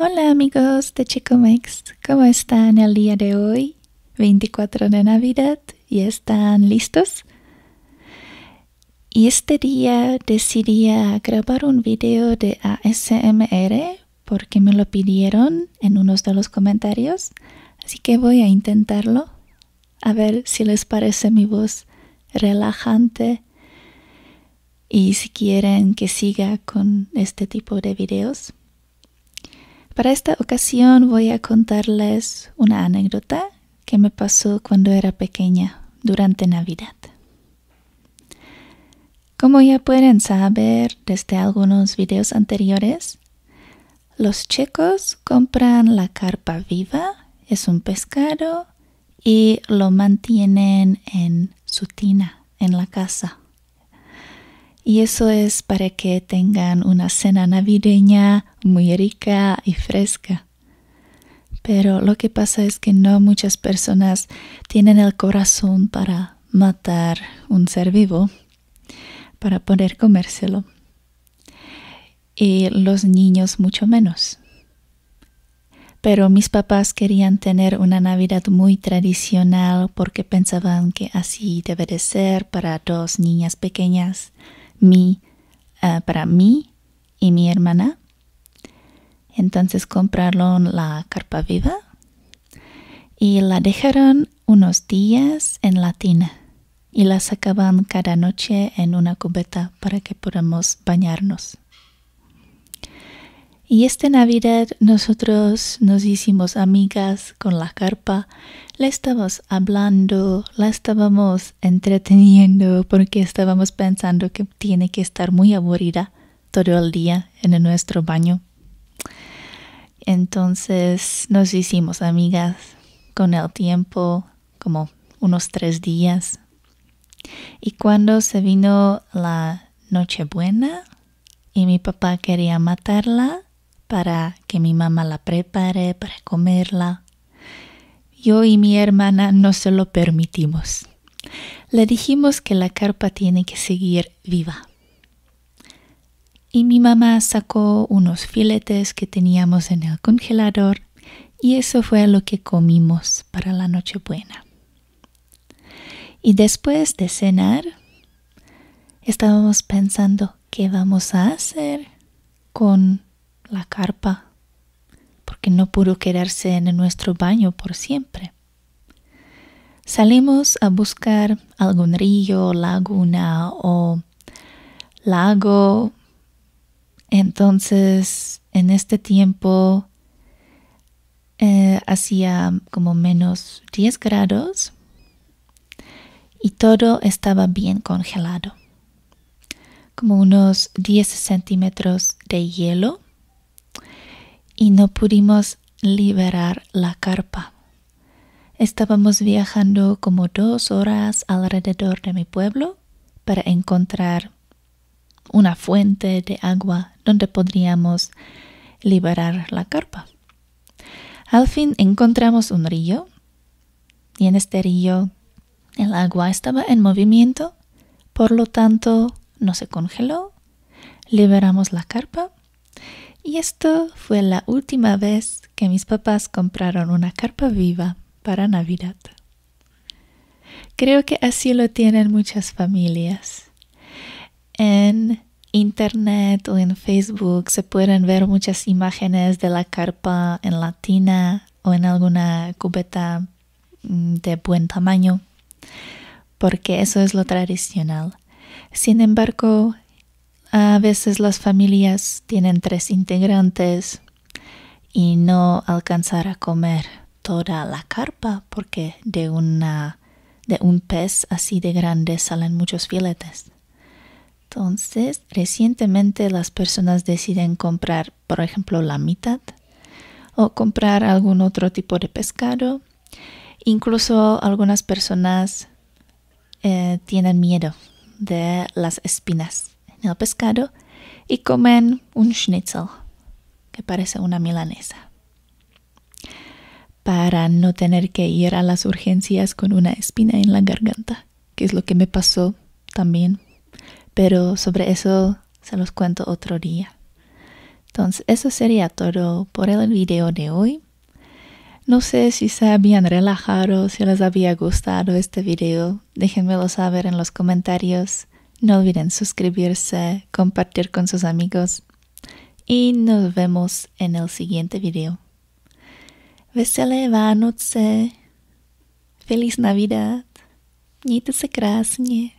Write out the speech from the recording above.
Hola amigos de Chicomex, ¿cómo están el día de hoy? 24 de Navidad, ¿y están listos? Y este día decidí grabar un video de ASMR porque me lo pidieron en unos de los comentarios, así que voy a intentarlo, a ver si les parece mi voz relajante y si quieren que siga con este tipo de videos. Para esta ocasión voy a contarles una anécdota que me pasó cuando era pequeña durante Navidad. Como ya pueden saber desde algunos videos anteriores, los checos compran la carpa viva, es un pescado, y lo mantienen en su tina, en la casa. Y eso es para que tengan una cena navideña muy rica y fresca. Pero lo que pasa es que no muchas personas tienen el corazón para matar un ser vivo, para poder comérselo. Y los niños mucho menos. Pero mis papás querían tener una Navidad muy tradicional porque pensaban que así debe de ser para dos niñas pequeñas, mí, eh, para mí y mi hermana entonces compraron la carpa viva y la dejaron unos días en la tina y la sacaban cada noche en una cubeta para que podamos bañarnos. Y este Navidad nosotros nos hicimos amigas con la carpa, la estábamos hablando, la estábamos entreteniendo porque estábamos pensando que tiene que estar muy aburrida todo el día en nuestro baño. Entonces nos hicimos amigas con el tiempo, como unos tres días. Y cuando se vino la Nochebuena y mi papá quería matarla para que mi mamá la prepare para comerla, yo y mi hermana no se lo permitimos. Le dijimos que la carpa tiene que seguir viva y mi mamá sacó unos filetes que teníamos en el congelador y eso fue lo que comimos para la Nochebuena. Y después de cenar, estábamos pensando qué vamos a hacer con la carpa, porque no pudo quedarse en nuestro baño por siempre. Salimos a buscar algún río, laguna o lago entonces, en este tiempo eh, hacía como menos 10 grados y todo estaba bien congelado, como unos 10 centímetros de hielo y no pudimos liberar la carpa. Estábamos viajando como dos horas alrededor de mi pueblo para encontrar una fuente de agua donde podríamos liberar la carpa. Al fin encontramos un río y en este río el agua estaba en movimiento, por lo tanto no se congeló, liberamos la carpa y esto fue la última vez que mis papás compraron una carpa viva para Navidad. Creo que así lo tienen muchas familias. En internet o en Facebook se pueden ver muchas imágenes de la carpa en latina o en alguna cubeta mm, de buen tamaño, porque eso es lo tradicional. Sin embargo, a veces las familias tienen tres integrantes y no alcanzar a comer toda la carpa porque de una de un pez así de grande salen muchos filetes. Entonces, recientemente las personas deciden comprar, por ejemplo, la mitad o comprar algún otro tipo de pescado. Incluso algunas personas eh, tienen miedo de las espinas en el pescado y comen un schnitzel, que parece una milanesa, para no tener que ir a las urgencias con una espina en la garganta, que es lo que me pasó también pero sobre eso se los cuento otro día. Entonces, eso sería todo por el video de hoy. No sé si se habían relajado, si les había gustado este video. Déjenmelo saber en los comentarios. No olviden suscribirse, compartir con sus amigos. Y nos vemos en el siguiente video. Vánoce. Feliz Navidad. Mějte se krásně.